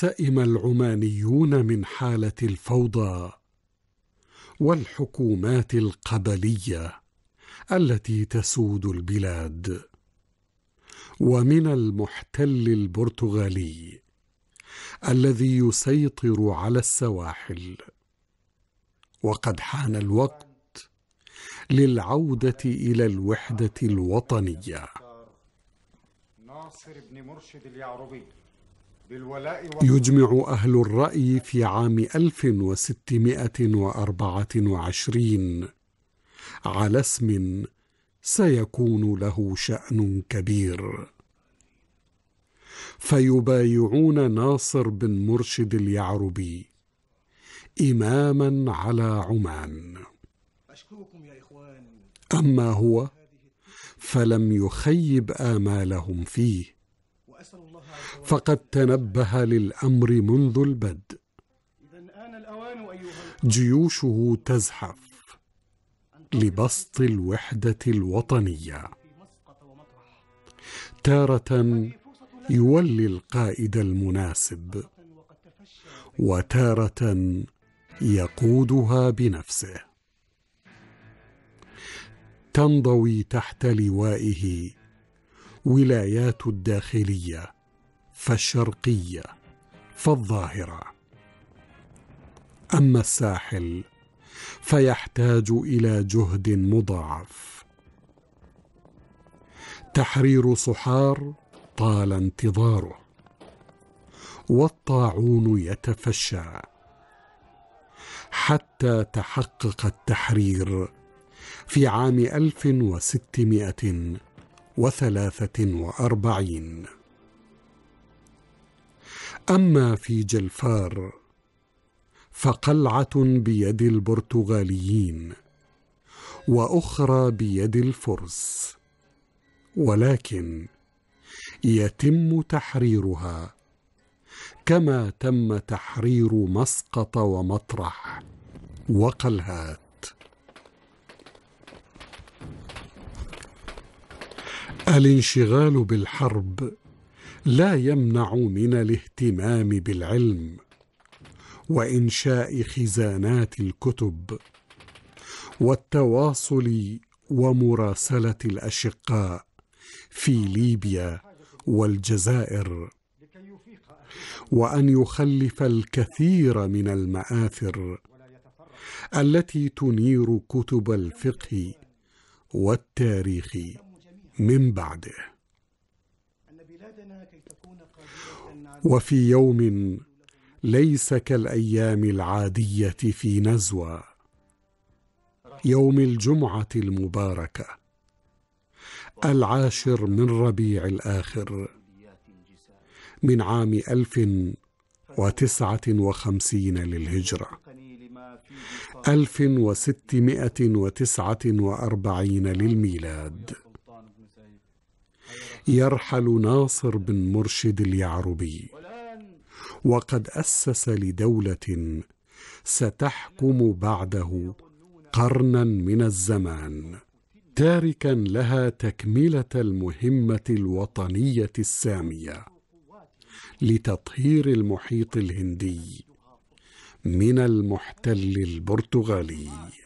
سئم العمانيون من حاله الفوضى والحكومات القبليه التي تسود البلاد ومن المحتل البرتغالي الذي يسيطر على السواحل وقد حان الوقت للعوده الى الوحده الوطنيه ناصر بن مرشد اليعربي يجمع أهل الرأي في عام 1624 على اسم سيكون له شأن كبير فيبايعون ناصر بن مرشد اليعربي إماما على عمان أما هو فلم يخيب آمالهم فيه فقد تنبه للأمر منذ البدء جيوشه تزحف لبسط الوحدة الوطنية تارة يولي القائد المناسب وتارة يقودها بنفسه تنضوي تحت لوائه ولايات الداخليه فالشرقية فالظاهرة أما الساحل فيحتاج إلى جهد مضاعف تحرير صحار طال انتظاره والطاعون يتفشى حتى تحقق التحرير في عام 1643 أما في جلفار فقلعة بيد البرتغاليين وأخرى بيد الفرس ولكن يتم تحريرها كما تم تحرير مسقط ومطرح وقلهات الانشغال بالحرب لا يمنع من الاهتمام بالعلم وانشاء خزانات الكتب والتواصل ومراسله الاشقاء في ليبيا والجزائر وان يخلف الكثير من الماثر التي تنير كتب الفقه والتاريخ من بعده وفي يوم ليس كالايام العاديه في نزوى يوم الجمعه المباركه العاشر من ربيع الاخر من عام الف وتسعه وخمسين للهجره الف وستمائه وتسعه واربعين للميلاد يرحل ناصر بن مرشد اليعربي وقد اسس لدوله ستحكم بعده قرنا من الزمان تاركا لها تكمله المهمه الوطنيه الساميه لتطهير المحيط الهندي من المحتل البرتغالي